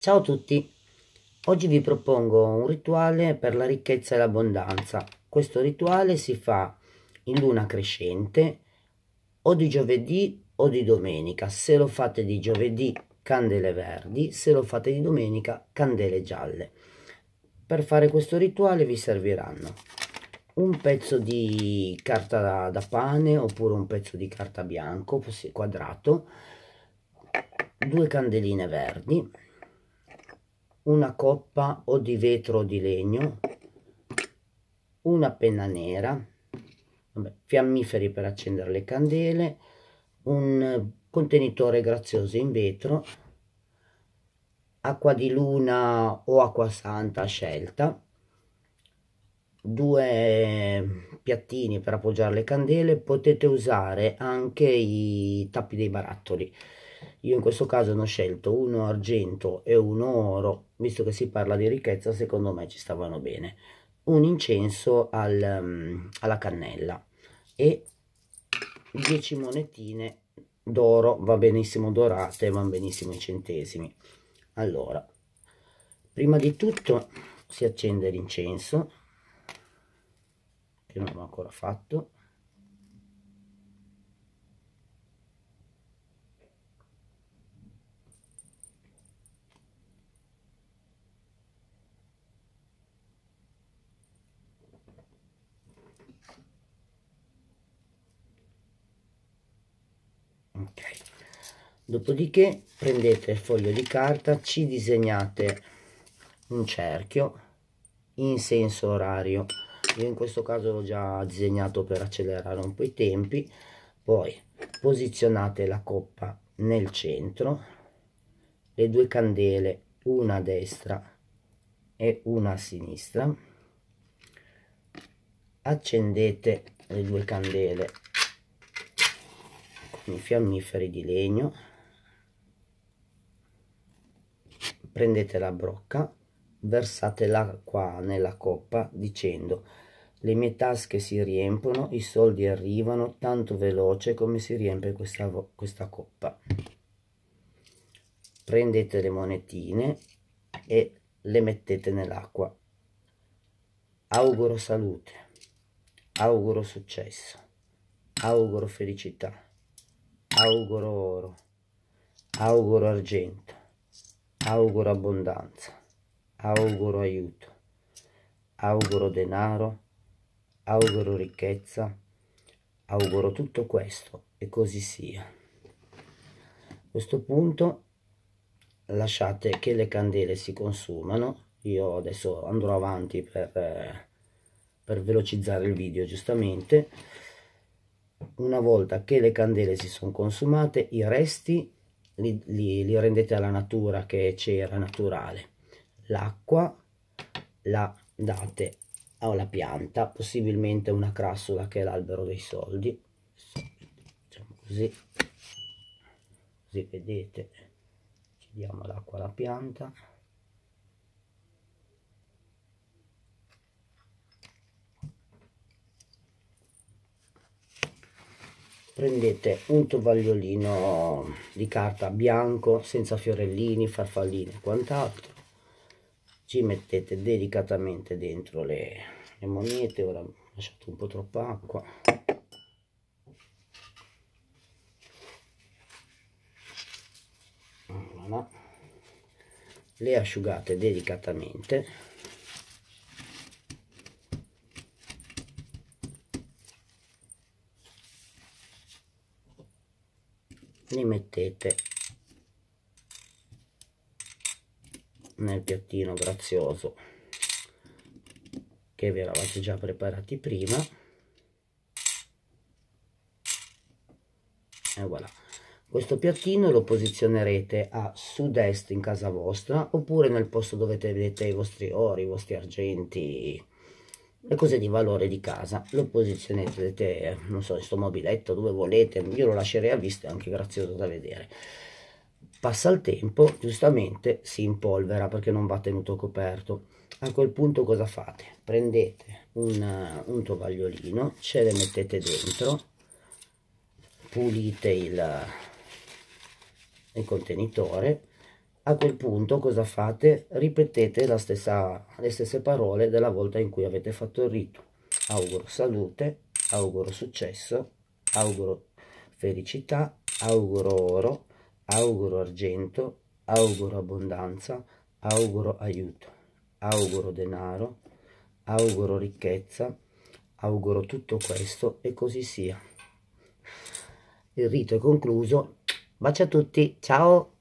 Ciao a tutti, oggi vi propongo un rituale per la ricchezza e l'abbondanza. Questo rituale si fa in luna crescente o di giovedì o di domenica. Se lo fate di giovedì, candele verdi, se lo fate di domenica, candele gialle. Per fare questo rituale vi serviranno un pezzo di carta da, da pane oppure un pezzo di carta bianco quadrato, due candeline verdi, una coppa o di vetro o di legno, una penna nera, vabbè, fiammiferi per accendere le candele, un contenitore grazioso in vetro, acqua di luna o acqua santa a scelta, due piattini per appoggiare le candele, potete usare anche i tappi dei barattoli. Io in questo caso ne ho scelto uno argento e uno oro, visto che si parla di ricchezza, secondo me ci stavano bene. Un incenso al, um, alla cannella e 10 monetine d'oro, va benissimo dorate, va benissimo i centesimi. Allora, prima di tutto si accende l'incenso, che non l'ho ancora fatto. ok dopodiché prendete il foglio di carta ci disegnate un cerchio in senso orario io in questo caso l'ho già disegnato per accelerare un po' i tempi poi posizionate la coppa nel centro le due candele una a destra e una a sinistra accendete le due candele in fiammiferi di legno prendete la brocca versate l'acqua nella coppa dicendo le mie tasche si riempiono i soldi arrivano tanto veloce come si riempie questa, questa coppa prendete le monetine e le mettete nell'acqua auguro salute auguro successo auguro felicità auguro oro, auguro argento, auguro abbondanza, auguro aiuto, auguro denaro, auguro ricchezza, auguro tutto questo e così sia. A questo punto lasciate che le candele si consumano, io adesso andrò avanti per, eh, per velocizzare il video giustamente una volta che le candele si sono consumate i resti li, li, li rendete alla natura che c'era naturale l'acqua la date alla pianta possibilmente una crassola che è l'albero dei soldi diciamo così così vedete ci diamo l'acqua alla pianta prendete un tovagliolino di carta bianco senza fiorellini farfalline e quant'altro ci mettete delicatamente dentro le, le monete ora ho lasciato un po' troppa acqua voilà. le asciugate delicatamente li mettete nel piattino grazioso che vi eravate già preparati prima e voilà questo piattino lo posizionerete a sud-est in casa vostra oppure nel posto dove vedete i vostri ori, i vostri argenti, le cose di valore di casa lo posizionate non so in sto mobiletto dove volete io lo lascerei a vista è anche grazioso da vedere passa il tempo giustamente si impolvera perché non va tenuto coperto a quel punto cosa fate prendete un, un tovagliolino ce le mettete dentro pulite il, il contenitore a quel punto cosa fate? Ripetete la stessa, le stesse parole della volta in cui avete fatto il rito. Auguro salute, auguro successo, auguro felicità, auguro oro, auguro argento, auguro abbondanza, auguro aiuto, auguro denaro, auguro ricchezza, auguro tutto questo e così sia. Il rito è concluso. Bacio a tutti, ciao!